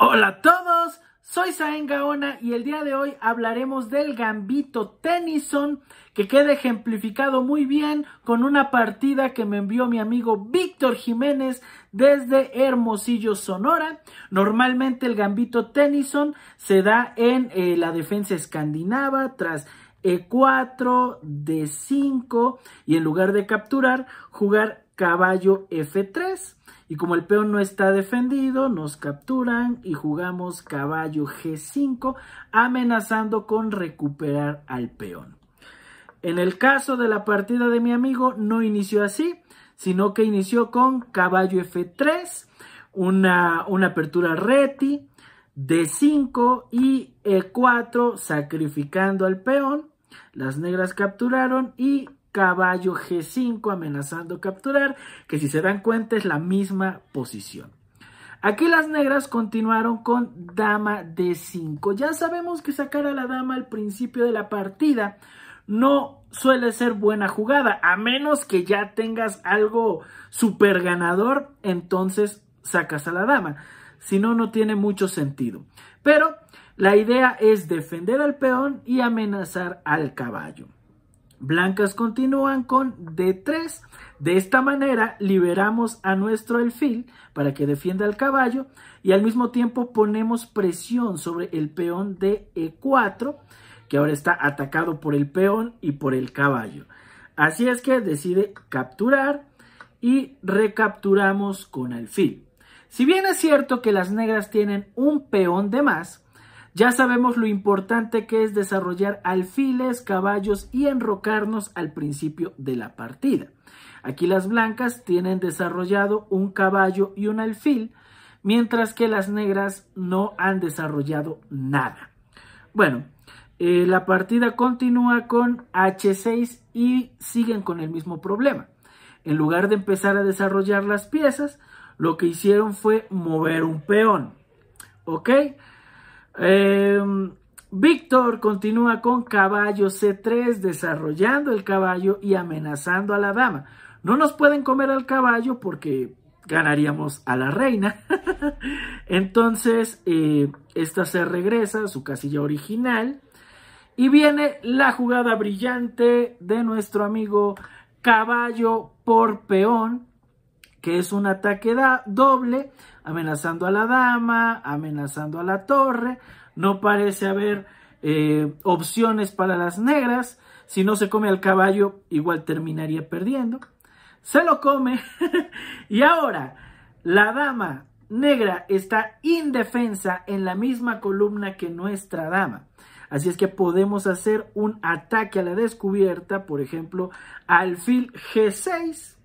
Hola a todos, soy Saen Gaona y el día de hoy hablaremos del gambito Tennyson que queda ejemplificado muy bien con una partida que me envió mi amigo Víctor Jiménez desde Hermosillo, Sonora. Normalmente el gambito Tennyson se da en eh, la defensa escandinava tras E4, D5 y en lugar de capturar jugar caballo F3. Y como el peón no está defendido, nos capturan y jugamos caballo G5, amenazando con recuperar al peón. En el caso de la partida de mi amigo, no inició así, sino que inició con caballo F3, una, apertura reti, D5 y E4, sacrificando al peón. Las negras capturaron y caballo G5 amenazando capturar, que si se dan cuenta es la misma posición. Aquí las negras continuaron con dama D5. Ya sabemos que sacar a la dama al principio de la partida no suele ser buena jugada, a menos que ya tengas algo super ganador, entonces sacas a la dama. Si no, no tiene mucho sentido. Pero la idea es defender al peón y amenazar al caballo blancas continúan con D3. De esta manera liberamos a nuestro alfil para que defienda al caballo y al mismo tiempo ponemos presión sobre el peón de E4 que ahora está atacado por el peón y por el caballo. Así es que decide capturar y recapturamos con alfil. Si bien es cierto que las negras tienen un peón de más, ya sabemos lo importante que es desarrollar alfiles, caballos y enrocarnos al principio de la partida. Aquí las blancas tienen desarrollado un caballo y un alfil, mientras que las negras no han desarrollado nada. Bueno, eh, la partida continúa con H6 y siguen con el mismo problema. En lugar de empezar a desarrollar las piezas, lo que hicieron fue mover un peón. ¿Ok? Em, Víctor continúa con caballo C3, desarrollando el caballo y amenazando a la dama. No nos pueden comer al caballo porque ganaríamos a la reina. Entonces, eh, esta se regresa a su casilla original. Y viene la jugada brillante de nuestro amigo caballo por peón, que es un ataque doble amenazando a la dama, amenazando a la torre, no parece haber eh, opciones para las negras, si no se come al caballo igual terminaría perdiendo, se lo come y ahora la dama negra está indefensa en la misma columna que nuestra dama. Así es que podemos hacer un ataque a la descubierta, por ejemplo, alfil G6.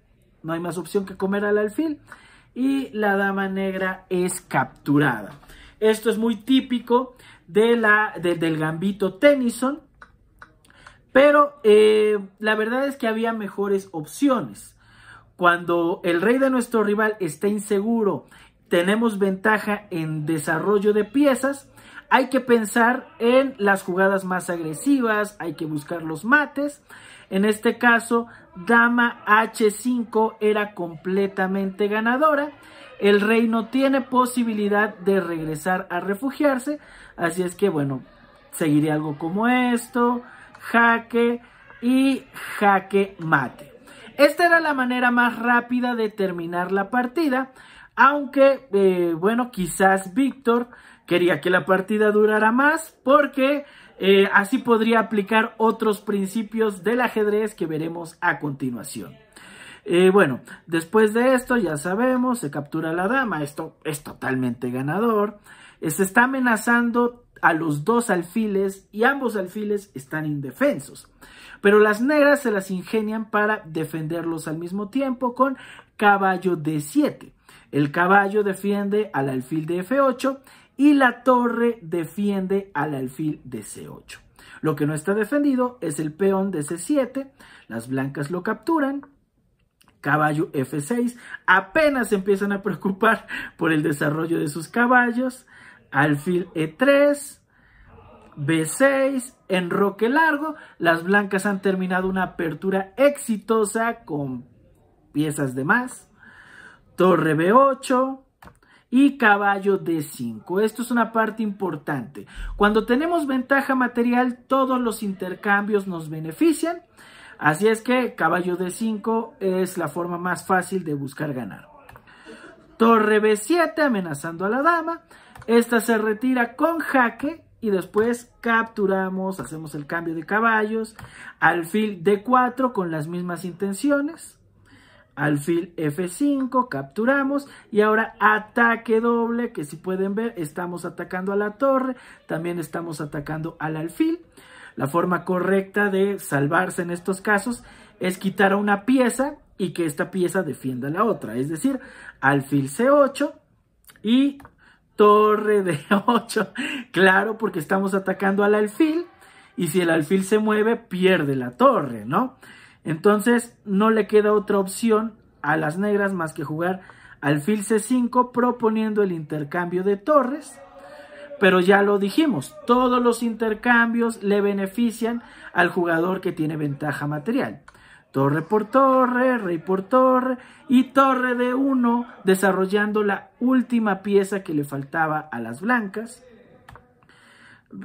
No hay más opción que comer al alfil y la dama negra es capturada. Esto es muy típico de la, del gambito Tennyson, pero eh, la verdad es que había mejores opciones. Cuando el rey de nuestro rival está inseguro, tenemos ventaja en desarrollo de piezas, hay que pensar en las jugadas más agresivas, hay que buscar los mates. En este caso, dama h5 era completamente ganadora. El rey no tiene posibilidad de regresar a refugiarse, así es que bueno, seguiría algo como esto, jaque y jaque mate. Esta era la manera más rápida de terminar la partida, aunque eh, bueno, quizás Víctor quería que la partida durara más porque eh, así podría aplicar otros principios del ajedrez que veremos a continuación. Eh, bueno, después de esto ya sabemos, se captura la dama, esto es totalmente ganador. Eh, se está amenazando a los dos alfiles y ambos alfiles están indefensos. Pero las negras se las ingenian para defenderlos al mismo tiempo con caballo D7. El caballo defiende al alfil de F8 y la torre defiende al alfil de C8. Lo que no está defendido es el peón de C7, las blancas lo capturan, caballo F6, apenas empiezan a preocupar por el desarrollo de sus caballos, alfil E3, B6, enroque largo, las blancas han terminado una apertura exitosa con piezas de más, torre B8, y caballo d 5. Esto es una parte importante. Cuando tenemos ventaja material, todos los intercambios nos benefician. Así es que caballo d 5 es la forma más fácil de buscar ganar. Torre B7 amenazando a la dama. Esta se retira con jaque y después capturamos, hacemos el cambio de caballos. Alfil D4 con las mismas intenciones. Alfil F5, capturamos y ahora ataque doble, que si pueden ver, estamos atacando a la torre, también estamos atacando al alfil. La forma correcta de salvarse en estos casos es quitar a una pieza y que esta pieza defienda la otra, es decir, alfil C8 y torre d 8, claro, porque estamos atacando al alfil y si el alfil se mueve pierde la torre, ¿no? Entonces no le queda otra opción a las negras más que jugar alfil C5 proponiendo el intercambio de torres. Pero ya lo dijimos, todos los intercambios le benefician al jugador que tiene ventaja material. Torre por torre, rey por torre y torre de 1 desarrollando la última pieza que le faltaba a las blancas.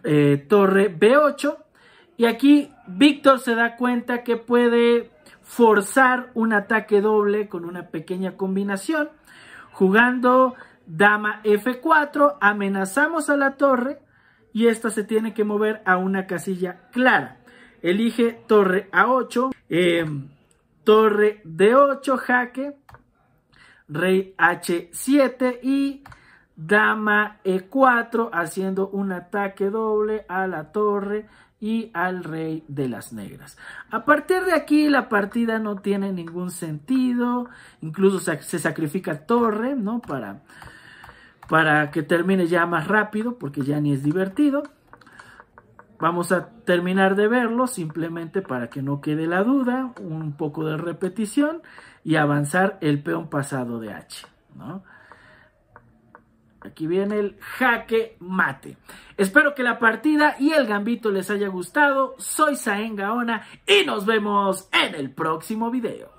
Eh, torre B8 y aquí Víctor se da cuenta que puede forzar un ataque doble con una pequeña combinación. Jugando dama F4, amenazamos a la torre y esta se tiene que mover a una casilla clara. Elige torre A8, em, torre D8, jaque, rey H7 y dama E4 haciendo un ataque doble a la torre y al rey de las negras. A partir de aquí la partida no tiene ningún sentido, incluso se sacrifica torre, ¿no? Para, para que termine ya más rápido, porque ya ni es divertido. Vamos a terminar de verlo simplemente para que no quede la duda, un poco de repetición y avanzar el peón pasado de H, ¿no? Aquí viene el jaque mate. Espero que la partida y el gambito les haya gustado. Soy Saen Gaona y nos vemos en el próximo video.